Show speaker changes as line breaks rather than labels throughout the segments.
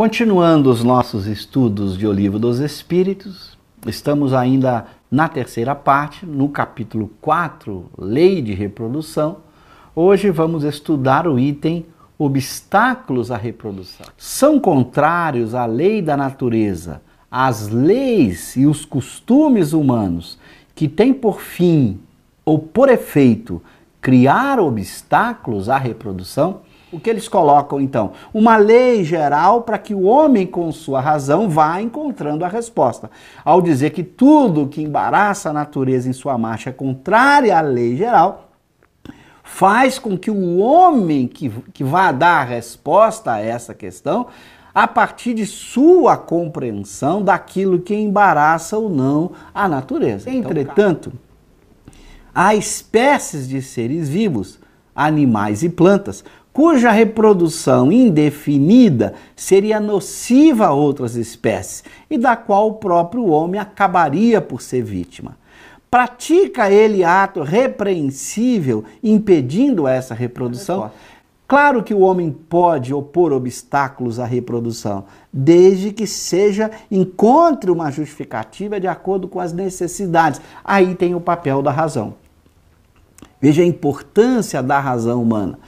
Continuando os nossos estudos de O Livro dos Espíritos, estamos ainda na terceira parte, no capítulo 4, Lei de Reprodução. Hoje vamos estudar o item Obstáculos à Reprodução. São contrários à lei da natureza, às leis e os costumes humanos, que têm por fim ou por efeito criar obstáculos à reprodução? O que eles colocam então? Uma lei geral para que o homem, com sua razão, vá encontrando a resposta. Ao dizer que tudo que embaraça a natureza em sua marcha é contrária à lei geral, faz com que o homem que, que vá dar a resposta a essa questão, a partir de sua compreensão daquilo que embaraça ou não a natureza. Então, entretanto, há espécies de seres vivos, animais e plantas, cuja reprodução indefinida seria nociva a outras espécies e da qual o próprio homem acabaria por ser vítima. Pratica ele ato repreensível impedindo essa reprodução? Claro que o homem pode opor obstáculos à reprodução, desde que seja encontre uma justificativa de acordo com as necessidades. Aí tem o papel da razão. Veja a importância da razão humana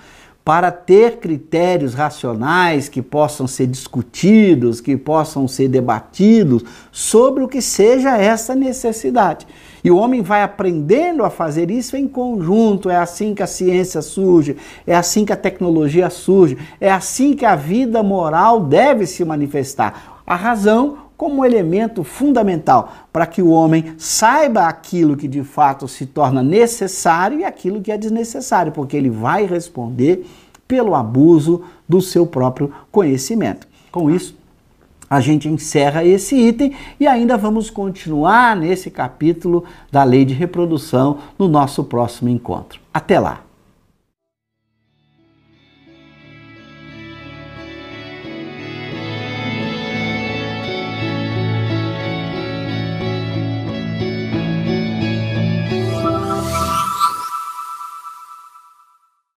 para ter critérios racionais que possam ser discutidos, que possam ser debatidos sobre o que seja essa necessidade. E o homem vai aprendendo a fazer isso em conjunto. É assim que a ciência surge, é assim que a tecnologia surge, é assim que a vida moral deve se manifestar. A razão como elemento fundamental para que o homem saiba aquilo que de fato se torna necessário e aquilo que é desnecessário, porque ele vai responder pelo abuso do seu próprio conhecimento. Com isso, a gente encerra esse item e ainda vamos continuar nesse capítulo da lei de reprodução no nosso próximo encontro. Até lá!